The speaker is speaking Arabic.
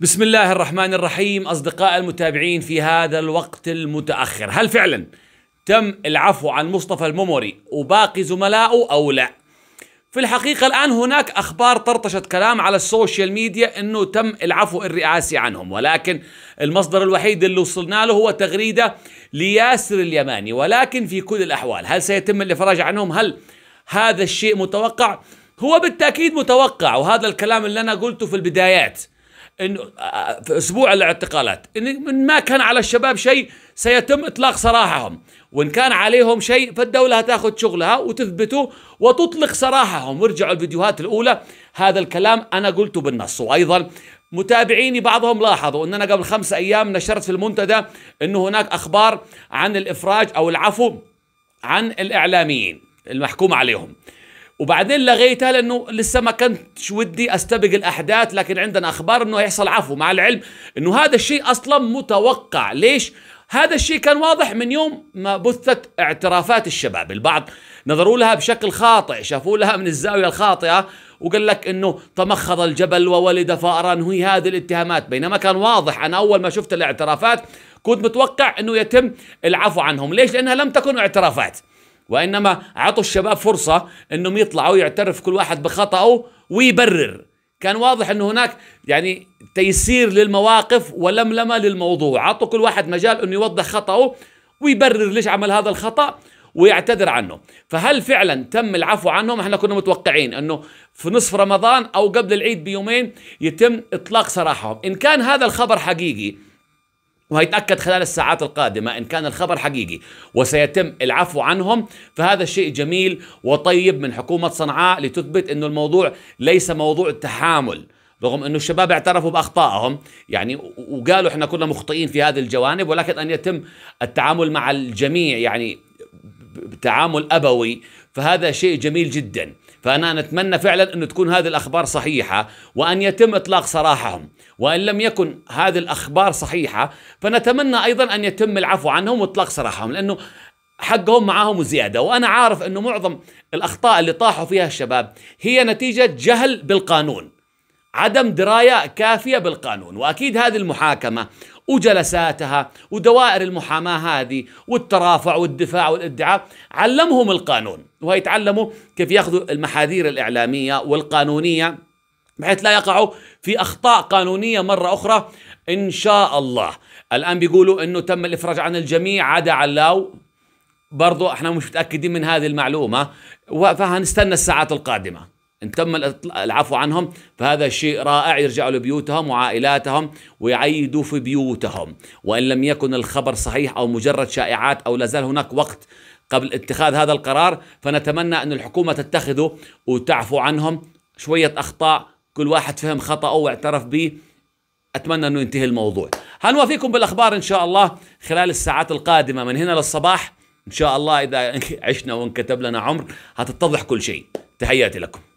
بسم الله الرحمن الرحيم اصدقاء المتابعين في هذا الوقت المتاخر، هل فعلا تم العفو عن مصطفى الممري وباقي زملائه او لا؟ في الحقيقة الآن هناك أخبار طرطشت كلام على السوشيال ميديا أنه تم العفو الرئاسي عنهم ولكن المصدر الوحيد اللي وصلنا له هو تغريدة لياسر اليماني ولكن في كل الأحوال هل سيتم الإفراج عنهم هل هذا الشيء متوقع هو بالتأكيد متوقع وهذا الكلام اللي أنا قلته في البدايات انه آه، آه، في اسبوع الاعتقالات ان ما كان على الشباب شيء سيتم اطلاق سراحهم وان كان عليهم شيء فالدوله هتاخذ شغلها وتثبته وتطلق سراحهم وارجعوا الفيديوهات الاولى هذا الكلام انا قلته بالنص وايضا متابعيني بعضهم لاحظوا ان انا قبل خمسة ايام نشرت في المنتدى انه هناك اخبار عن الافراج او العفو عن الاعلاميين المحكوم عليهم وبعدين لغيتها لانه لسه ما كنتش ودي استبق الاحداث لكن عندنا اخبار انه هيحصل عفو مع العلم انه هذا الشيء اصلا متوقع ليش هذا الشيء كان واضح من يوم ما بثت اعترافات الشباب البعض نظروا لها بشكل خاطئ شافوا لها من الزاوية الخاطئة وقال لك انه تمخض الجبل وولد فأرا هي هذه الاتهامات بينما كان واضح انا اول ما شفت الاعترافات كنت متوقع انه يتم العفو عنهم ليش لانها لم تكن اعترافات وانما اعطوا الشباب فرصه انهم يطلعوا يعترف كل واحد بخطاه ويبرر كان واضح انه هناك يعني تيسير للمواقف ولملمه للموضوع اعطوا كل واحد مجال انه يوضح خطاه ويبرر ليش عمل هذا الخطا ويعتذر عنه فهل فعلا تم العفو عنهم احنا كنا متوقعين انه في نصف رمضان او قبل العيد بيومين يتم اطلاق سراحهم ان كان هذا الخبر حقيقي وهيتأكد خلال الساعات القادمة إن كان الخبر حقيقي وسيتم العفو عنهم فهذا شيء جميل وطيب من حكومة صنعاء لتثبت أن الموضوع ليس موضوع تحامل رغم أنه الشباب اعترفوا بأخطائهم يعني وقالوا إحنا كنا مخطئين في هذه الجوانب ولكن أن يتم التعامل مع الجميع يعني تعامل أبوي فهذا شيء جميل جدا فأنا نتمنى فعلا أن تكون هذه الأخبار صحيحة وأن يتم إطلاق سراحهم وإن لم يكن هذه الأخبار صحيحة فنتمنى أيضا أن يتم العفو عنهم وإطلاق سراحهم لأنه حقهم معاهم وزياده وانا عارف انه معظم الاخطاء اللي طاحوا فيها الشباب هي نتيجه جهل بالقانون عدم درايه كافيه بالقانون واكيد هذه المحاكمه وجلساتها ودوائر المحاماة هذه والترافع والدفاع والادعاء علمهم القانون ويتعلموا كيف ياخذوا المحاذير الإعلامية والقانونية بحيث لا يقعوا في أخطاء قانونية مرة أخرى إن شاء الله الآن بيقولوا أنه تم الإفراج عن الجميع عدا علاو برضو احنا مش متأكدين من هذه المعلومة فهنستنى الساعات القادمة تم العفو عنهم فهذا شيء رائع يرجعوا لبيوتهم وعائلاتهم ويعيدوا في بيوتهم وإن لم يكن الخبر صحيح أو مجرد شائعات أو لازال هناك وقت قبل اتخاذ هذا القرار فنتمنى أن الحكومة تتخذه وتعفو عنهم شوية أخطاء كل واحد فهم خطأه واعترف به أتمنى أنه ينتهي الموضوع هنوافيكم بالأخبار إن شاء الله خلال الساعات القادمة من هنا للصباح إن شاء الله إذا عشنا وانكتب لنا عمر هتتضح كل شيء تحياتي لكم